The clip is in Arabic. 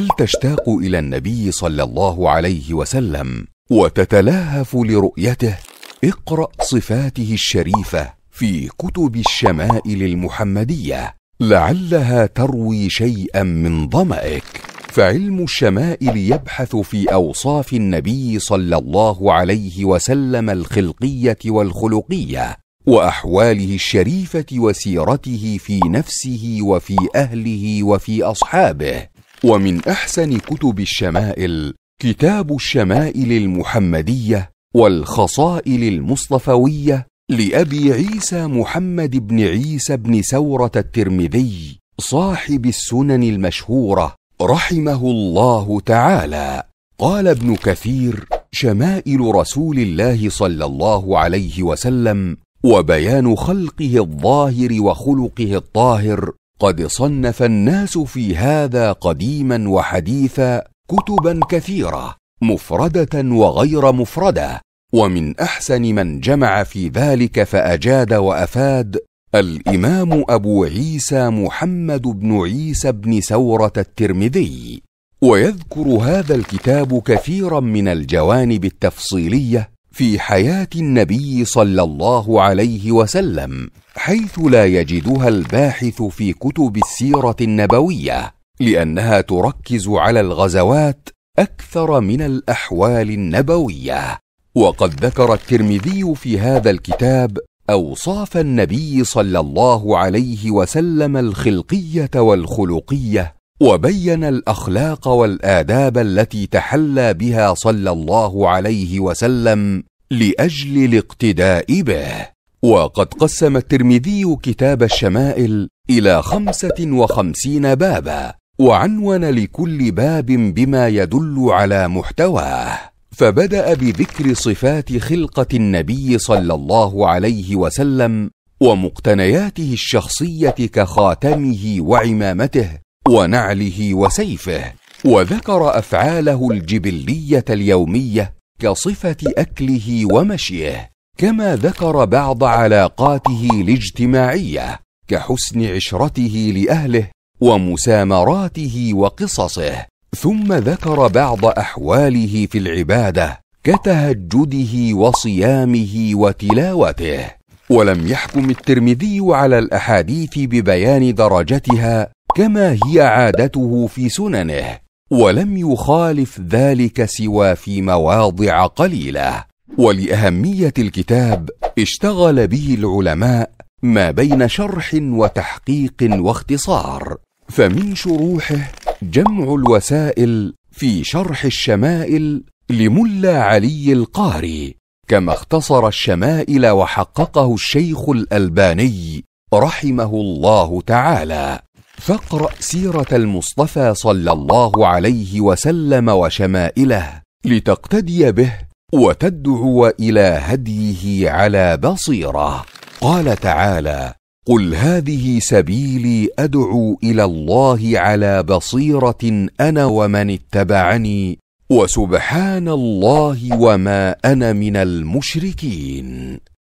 هل تشتاق الى النبي صلى الله عليه وسلم وتتلهف لرؤيته اقرا صفاته الشريفه في كتب الشمائل المحمديه لعلها تروي شيئا من ظمأك فعلم الشمائل يبحث في اوصاف النبي صلى الله عليه وسلم الخلقيه والخلقيه واحواله الشريفه وسيرته في نفسه وفي اهله وفي اصحابه ومن أحسن كتب الشمائل كتاب الشمائل المحمدية والخصائل المصطفوية لأبي عيسى محمد بن عيسى بن سورة الترمذي صاحب السنن المشهورة رحمه الله تعالى قال ابن كثير شمائل رسول الله صلى الله عليه وسلم وبيان خلقه الظاهر وخلقه الطاهر قد صنف الناس في هذا قديما وحديثا كتبا كثيره مفرده وغير مفرده ومن احسن من جمع في ذلك فاجاد وافاد الامام ابو عيسى محمد بن عيسى بن سوره الترمذي ويذكر هذا الكتاب كثيرا من الجوانب التفصيليه في حياه النبي صلى الله عليه وسلم حيث لا يجدها الباحث في كتب السيره النبويه لانها تركز على الغزوات اكثر من الاحوال النبويه وقد ذكر الترمذي في هذا الكتاب اوصاف النبي صلى الله عليه وسلم الخلقيه والخلقيه وبين الاخلاق والاداب التي تحلى بها صلى الله عليه وسلم لاجل الاقتداء به وقد قسم الترمذي كتاب الشمائل الى خمسه وخمسين بابا وعنون لكل باب بما يدل على محتواه فبدا بذكر صفات خلقه النبي صلى الله عليه وسلم ومقتنياته الشخصيه كخاتمه وعمامته ونعله وسيفه وذكر افعاله الجبليه اليوميه كصفه اكله ومشيه كما ذكر بعض علاقاته الاجتماعيه كحسن عشرته لاهله ومسامراته وقصصه ثم ذكر بعض احواله في العباده كتهجده وصيامه وتلاوته ولم يحكم الترمذي على الاحاديث ببيان درجتها كما هي عادته في سننه ولم يخالف ذلك سوى في مواضع قليله ولاهميه الكتاب اشتغل به العلماء ما بين شرح وتحقيق واختصار فمن شروحه جمع الوسائل في شرح الشمائل لملا علي القاري كما اختصر الشمائل وحققه الشيخ الالباني رحمه الله تعالى فاقرأ سيرة المصطفى صلى الله عليه وسلم وشمائله لتقتدي به وتدعو إلى هديه على بصيرة. قال تعالى: قل هذه سبيلي أدعو إلى الله على بصيرة أنا ومن اتبعني وسبحان الله وما أنا من المشركين.